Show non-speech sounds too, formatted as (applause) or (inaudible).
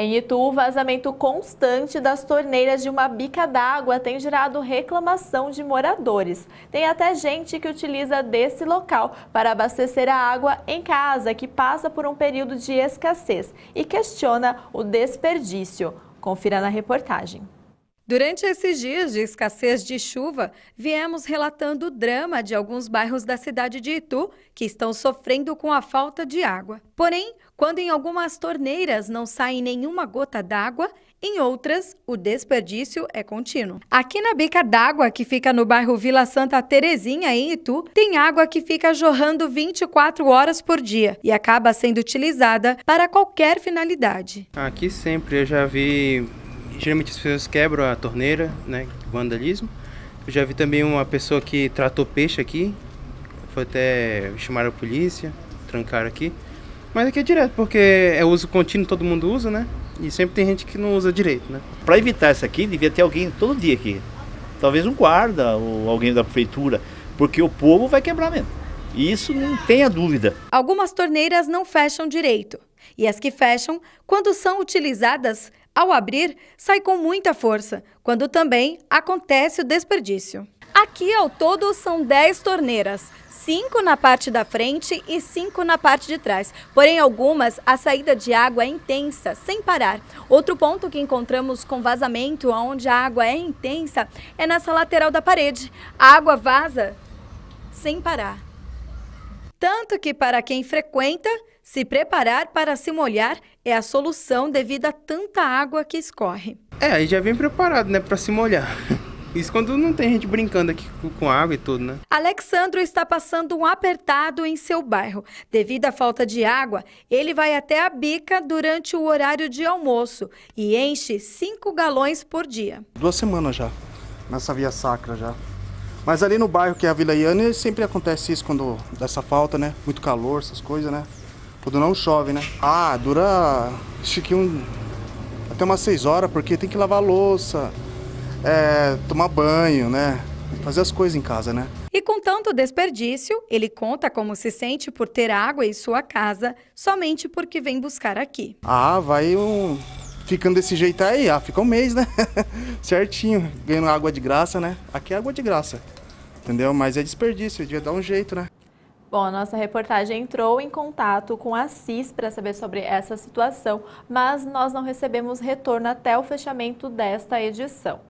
Em Itu, o vazamento constante das torneiras de uma bica d'água tem gerado reclamação de moradores. Tem até gente que utiliza desse local para abastecer a água em casa, que passa por um período de escassez e questiona o desperdício. Confira na reportagem. Durante esses dias de escassez de chuva, viemos relatando o drama de alguns bairros da cidade de Itu que estão sofrendo com a falta de água. Porém, quando em algumas torneiras não sai nenhuma gota d'água, em outras, o desperdício é contínuo. Aqui na bica d'água, que fica no bairro Vila Santa Terezinha, em Itu, tem água que fica jorrando 24 horas por dia e acaba sendo utilizada para qualquer finalidade. Aqui sempre eu já vi geralmente as pessoas quebram a torneira, né? Vandalismo. Eu já vi também uma pessoa que tratou peixe aqui, foi até chamaram a polícia, trancaram aqui. Mas aqui é direto, porque é uso contínuo, todo mundo usa, né? E sempre tem gente que não usa direito, né? Para evitar isso aqui, devia ter alguém todo dia aqui. Talvez um guarda ou alguém da prefeitura, porque o povo vai quebrar mesmo. E isso não tenha dúvida. Algumas torneiras não fecham direito. E as que fecham, quando são utilizadas, ao abrir, sai com muita força, quando também acontece o desperdício. Aqui ao todo são 10 torneiras, 5 na parte da frente e 5 na parte de trás. Porém, algumas a saída de água é intensa, sem parar. Outro ponto que encontramos com vazamento, onde a água é intensa, é nessa lateral da parede. A água vaza sem parar. Tanto que, para quem frequenta, se preparar para se molhar é a solução devido a tanta água que escorre. É, aí já vem preparado, né, para se molhar. (laughs) Isso quando não tem gente brincando aqui com água e tudo, né? Alexandro está passando um apertado em seu bairro. Devido à falta de água, ele vai até a bica durante o horário de almoço e enche 5 galões por dia. Duas semanas já, nessa via sacra já. Mas ali no bairro, que é a Vila Iane, sempre acontece isso quando dessa falta, né? Muito calor, essas coisas, né? Quando não chove, né? Ah, dura acho que um, até umas 6 horas, porque tem que lavar louça, é, tomar banho, né? Fazer as coisas em casa, né? E com tanto desperdício, ele conta como se sente por ter água em sua casa somente porque vem buscar aqui. Ah, vai um. Ficando desse jeito aí, ah, fica um mês, né? (laughs) Certinho, ganhando água de graça, né? Aqui é água de graça entendeu? Mas é desperdício, devia dar um jeito, né? Bom, a nossa reportagem entrou em contato com a CIS para saber sobre essa situação, mas nós não recebemos retorno até o fechamento desta edição.